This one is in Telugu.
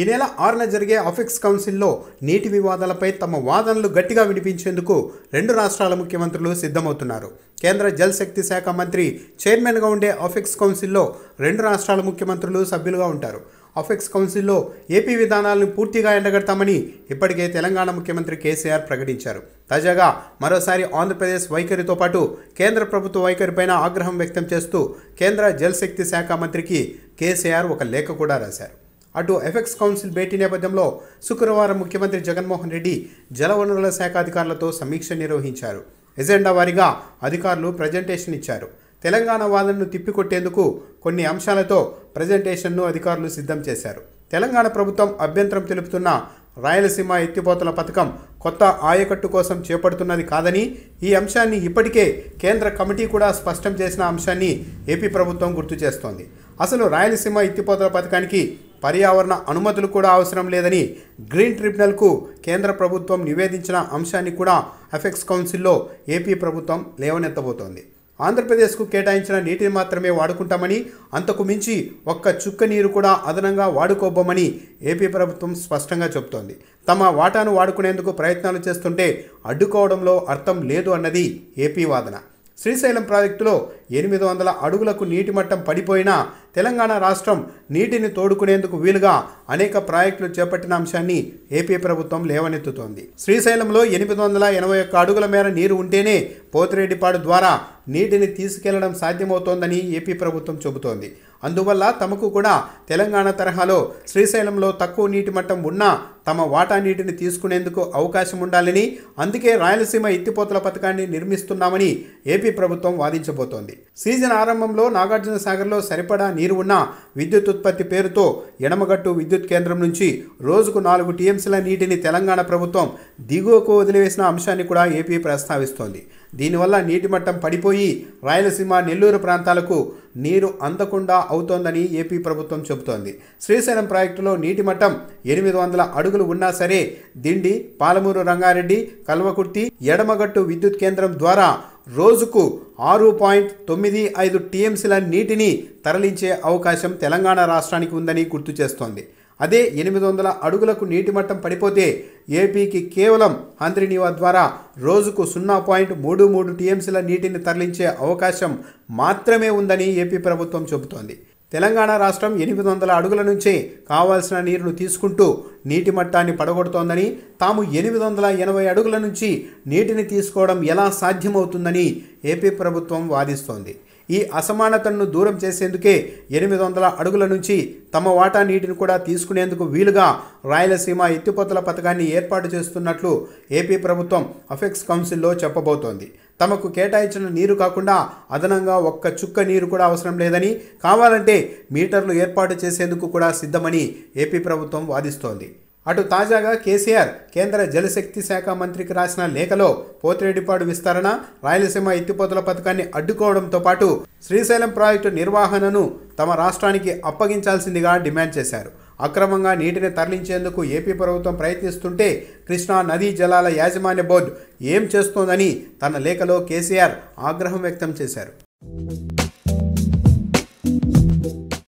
ఈ నెల ఆరున జరిగే అఫెక్స్ కౌన్సిల్లో నీటి వివాదాలపై తమ వాదనలు గట్టిగా వినిపించేందుకు రెండు రాష్ట్రాల ముఖ్యమంత్రులు సిద్ధమవుతున్నారు కేంద్ర జలశక్తి శాఖ మంత్రి చైర్మన్గా ఉండే అఫెక్స్ కౌన్సిల్లో రెండు రాష్ట్రాల ముఖ్యమంత్రులు సభ్యులుగా ఉంటారు అఫెక్స్ కౌన్సిల్లో ఏపీ విధానాలను పూర్తిగా ఎండగడతామని ఇప్పటికే తెలంగాణ ముఖ్యమంత్రి కేసీఆర్ ప్రకటించారు తాజాగా మరోసారి ఆంధ్రప్రదేశ్ వైఖరితో పాటు కేంద్ర ప్రభుత్వ వైఖరిపైన ఆగ్రహం వ్యక్తం చేస్తూ కేంద్ర జలశక్తి శాఖ మంత్రికి కేసీఆర్ ఒక లేఖ కూడా రాశారు అటు ఎఫెక్స్ కౌన్సిల్ భేటీ నేపథ్యంలో శుక్రవారం ముఖ్యమంత్రి జగన్మోహన్ రెడ్డి జలవనరుల శాఖ అధికారులతో సమీక్ష నిర్వహించారు ఎజెండా వారీగా అధికారులు ప్రజెంటేషన్ ఇచ్చారు తెలంగాణ వాదనను తిప్పికొట్టేందుకు కొన్ని అంశాలతో ప్రజెంటేషన్ను అధికారులు సిద్ధం చేశారు తెలంగాణ ప్రభుత్వం అభ్యంతరం తెలుపుతున్న రాయలసీమ ఎత్తిపోతల పథకం కొత్త ఆయకట్టు కోసం చేపడుతున్నది కాదని ఈ అంశాన్ని ఇప్పటికే కేంద్ర కమిటీ కూడా స్పష్టం చేసిన అంశాన్ని ఏపీ ప్రభుత్వం గుర్తు చేస్తోంది అసలు రాయలసీమ ఎత్తిపోతల పథకానికి పర్యావరణ అనుమతులు కూడా అవసరం లేదని గ్రీన్ ట్రిబ్యునల్కు కేంద్ర ప్రభుత్వం నివేదించిన అంశాన్ని కూడా ఎఫెక్స్ కౌన్సిల్లో ఏపీ ప్రభుత్వం లేవనెత్తబోతోంది ఆంధ్రప్రదేశ్కు కేటాయించిన నీటిని మాత్రమే వాడుకుంటామని అంతకు మించి ఒక్క చుక్క నీరు కూడా అదనంగా వాడుకోబోమని ఏపీ ప్రభుత్వం స్పష్టంగా చెబుతోంది తమ వాటాను వాడుకునేందుకు ప్రయత్నాలు చేస్తుంటే అడ్డుకోవడంలో అర్థం లేదు అన్నది ఏపీ వాదన శ్రీశైలం ప్రాజెక్టులో ఎనిమిది వందల అడుగులకు నీటి మట్టం పడిపోయినా తెలంగాణ రాష్ట్రం నీటిని తోడుకునేందుకు వీలుగా అనేక ప్రాజెక్టులు చేపట్టిన అంశాన్ని ఏపీ ప్రభుత్వం లేవనెత్తుతోంది శ్రీశైలంలో ఎనిమిది వందల ఎనభై ఒక్క అడుగుల మేర నీరు ఉంటేనే పోతిరెడ్డిపాడు ద్వారా నీటిని తీసుకెళ్లడం సాధ్యమవుతోందని ఏపీ ప్రభుత్వం చెబుతోంది అందువల్ల తమకు కూడా తెలంగాణ తరహాలో శ్రీశైలంలో తక్కువ నీటి మట్టం ఉన్నా తమ వాటా నీటిని తీసుకునేందుకు అవకాశం ఉండాలని అందుకే రాయలసీమ ఎత్తిపోతల పథకాన్ని నిర్మిస్తున్నామని ఏపీ ప్రభుత్వం వాదించబోతోంది సీజన్ ఆరంభంలో నాగార్జున సాగర్లో సరిపడా నీరు ఉన్న విద్యుత్ ఉత్పత్తి పేరుతో ఎడమగట్టు విద్యుత్ కేంద్రం నుంచి రోజుకు నాలుగు టీఎంసీల నీటిని తెలంగాణ ప్రభుత్వం దిగువకు వదిలివేసిన అంశాన్ని కూడా ఏపీ ప్రస్తావిస్తోంది దీనివల్ల నీటి మట్టం పడిపోయి రాయలసీమ నెల్లూరు ప్రాంతాలకు నీరు అందకుండా అవుతోందని ఏపీ ప్రభుత్వం చెబుతోంది శ్రీశైలం ప్రాజెక్టులో నీటి మట్టం ఎనిమిది వందల అడుగు అడుగులు ఉన్నా సరే దిండి పాలమూరు రంగారెడ్డి కల్వకుర్తి ఎడమగట్టు విద్యుత్ కేంద్రం ద్వారా రోజుకు ఆరు పాయింట్ తొమ్మిది ఐదు టీఎంసీల నీటిని తరలించే అవకాశం తెలంగాణ రాష్ట్రానికి ఉందని గుర్తు చేస్తోంది అదే ఎనిమిది వందల అడుగులకు నీటి మట్టం పడిపోతే ఏపీకి కేవలం హంద్రినీవా ద్వారా రోజుకు సున్నా పాయింట్ మూడు మూడు టీఎంసీల నీటిని తరలించే అవకాశం మాత్రమే ఉందని ఏపీ ప్రభుత్వం చెబుతోంది తెలంగాణ రాష్ట్రం ఎనిమిది వందల అడుగుల నుంచే కావాల్సిన నీరును తీసుకుంటూ నీటి మట్టాన్ని పడగొడుతోందని తాము ఎనిమిది వందల ఎనభై అడుగుల నుంచి నీటిని తీసుకోవడం ఎలా సాధ్యమవుతుందని ఏపీ ప్రభుత్వం వాదిస్తోంది ఈ అసమానతను దూరం చేసేందుకే ఎనిమిది వందల అడుగుల నుంచి తమ వాటా నీటిని కూడా తీసుకునేందుకు వీలుగా రాయలసీమ ఎత్తిపోతల పథకాన్ని ఏర్పాటు చేస్తున్నట్లు ఏపీ ప్రభుత్వం అఫెక్స్ కౌన్సిల్లో చెప్పబోతోంది తమకు కేటాయించిన నీరు కాకుండా అదనంగా ఒక్క చుక్క నీరు కూడా అవసరం లేదని కావాలంటే మీటర్లు ఏర్పాటు చేసేందుకు కూడా సిద్ధమని ఏపీ ప్రభుత్వం వాదిస్తోంది అటు తాజాగా కేసీఆర్ కేంద్ర జలశక్తి శాఖ మంత్రికి రాసిన లేఖలో పోతిరెడ్డిపాడు విస్తరణ రాయలసీమ ఎత్తిపోతల పథకాన్ని అడ్డుకోవడంతో పాటు శ్రీశైలం ప్రాజెక్టు నిర్వహణను తమ రాష్ట్రానికి అప్పగించాల్సిందిగా డిమాండ్ చేశారు అక్రమంగా నీటిని తరలించేందుకు ఏపీ ప్రభుత్వం ప్రయత్నిస్తుంటే కృష్ణా నదీ జలాల యాజమాన్య బోర్డు ఏం చేస్తోందని తన లేఖలో కేసీఆర్ ఆగ్రహం వ్యక్తం చేశారు